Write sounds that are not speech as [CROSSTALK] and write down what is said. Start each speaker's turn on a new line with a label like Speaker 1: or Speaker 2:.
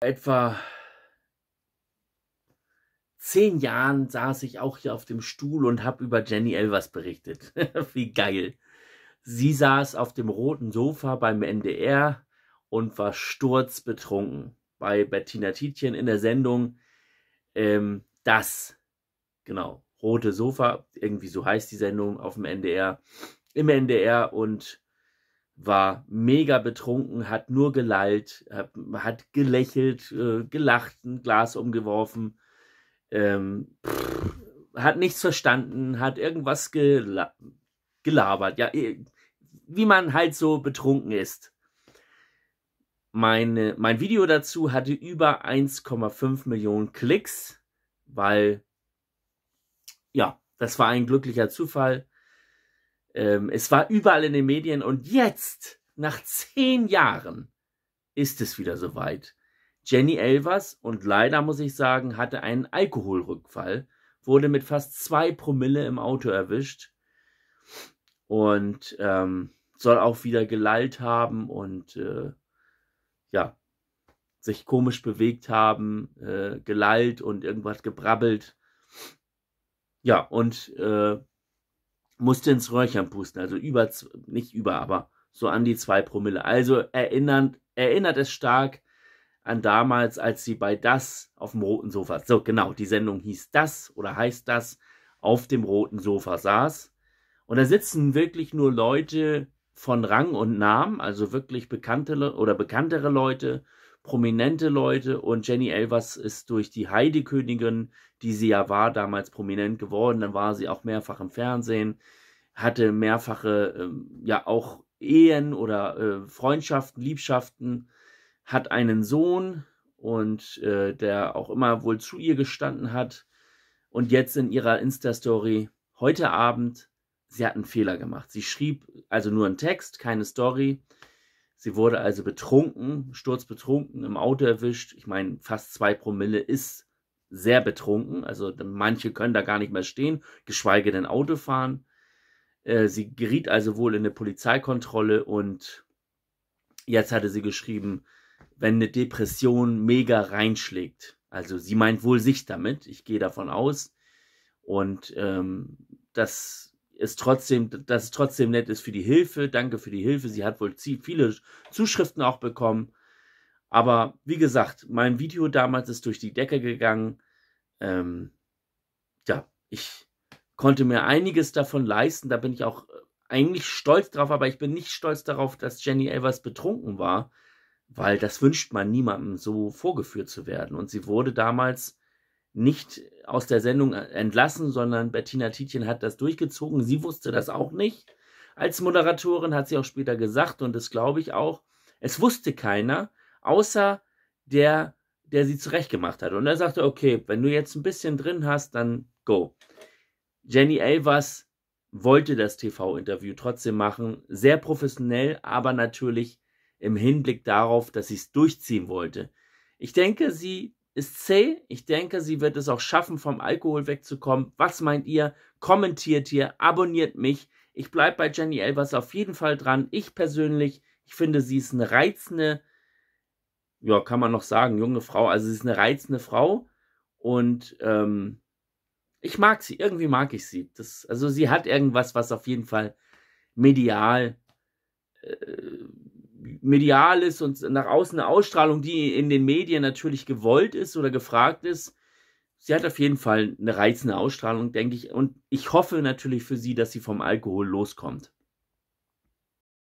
Speaker 1: etwa zehn Jahren saß ich auch hier auf dem Stuhl und habe über Jenny Elvers berichtet. [LAUGHS] Wie geil. Sie saß auf dem roten Sofa beim NDR und war sturzbetrunken bei Bettina Tietjen in der Sendung ähm, Das. Genau, rote Sofa, irgendwie so heißt die Sendung auf dem NDR, im NDR und war mega betrunken, hat nur gelallt, hat, gelächelt, äh, gelacht, ein Glas umgeworfen, ähm, pff, hat nichts verstanden, hat irgendwas gela gelabert, ja, wie man halt so betrunken ist. Meine, mein Video dazu hatte über 1,5 Millionen Klicks, weil, ja, das war ein glücklicher Zufall ähm, es war überall in den Medien und jetzt, nach zehn Jahren, ist es wieder soweit. Jenny Elvers, und leider muss ich sagen, hatte einen Alkoholrückfall, wurde mit fast zwei Promille im Auto erwischt und ähm, soll auch wieder gelallt haben und äh, ja, sich komisch bewegt haben, äh, gelallt und irgendwas gebrabbelt. Ja, und äh, musste ins Röhrchen pusten. Also über, nicht über, aber so an die zwei Promille. Also erinnert, erinnert es stark an damals, als sie bei Das auf dem roten Sofa, so genau, die Sendung hieß Das oder heißt Das, auf dem roten Sofa saß. Und da sitzen wirklich nur Leute von Rang und Namen, also wirklich bekannte oder bekanntere Leute prominente Leute und Jenny Elvers ist durch die Heidekönigin, die sie ja war, damals prominent geworden. Dann war sie auch mehrfach im Fernsehen, hatte mehrfache, ähm, ja auch Ehen oder äh, Freundschaften, Liebschaften, hat einen Sohn und äh, der auch immer wohl zu ihr gestanden hat. Und jetzt in ihrer Insta-Story heute Abend, sie hat einen Fehler gemacht. Sie schrieb also nur einen Text, keine Story. Sie wurde also betrunken, sturzbetrunken, im Auto erwischt. Ich meine, fast zwei Promille ist sehr betrunken. Also manche können da gar nicht mehr stehen, geschweige denn Auto fahren. Äh, sie geriet also wohl in eine Polizeikontrolle und jetzt hatte sie geschrieben, wenn eine Depression mega reinschlägt. Also sie meint wohl sich damit. Ich gehe davon aus. Und ähm, das es trotzdem, dass es trotzdem nett ist für die Hilfe. Danke für die Hilfe. Sie hat wohl viele Zuschriften auch bekommen. Aber wie gesagt, mein Video damals ist durch die Decke gegangen. Ähm, ja, ich konnte mir einiges davon leisten. Da bin ich auch äh, eigentlich stolz drauf, aber ich bin nicht stolz darauf, dass Jenny Elvers betrunken war, weil das wünscht man niemandem so vorgeführt zu werden. Und sie wurde damals nicht aus der Sendung äh, entlassen, sondern Bettina Tietjen hat das durchgezogen. Sie wusste das auch nicht. Als Moderatorin hat sie auch später gesagt, und das glaube ich auch, es wusste keiner, außer der, der sie zurechtgemacht hat. Und er sagte, okay, wenn du jetzt ein bisschen drin hast, dann go. Jenny Elvers wollte das TV-Interview trotzdem machen, sehr professionell, aber natürlich im Hinblick darauf, dass sie es durchziehen wollte. Ich denke, sie ist zäh. Ich denke, sie wird es auch schaffen, vom Alkohol wegzukommen. Was meint ihr? Kommentiert hier, abonniert mich. Ich bleibe bei Jenny Elvers auf jeden Fall dran. Ich persönlich, ich finde, sie ist eine reizende, ja, kann man noch sagen, junge Frau. Also sie ist eine reizende Frau. Und ähm, ich mag sie, irgendwie mag ich sie. Das, also sie hat irgendwas, was auf jeden Fall medial äh, medial ist und nach außen eine Ausstrahlung, die in den Medien natürlich gewollt ist oder gefragt ist. Sie hat auf jeden Fall eine reizende Ausstrahlung, denke ich. Und ich hoffe natürlich für sie, dass sie vom Alkohol loskommt.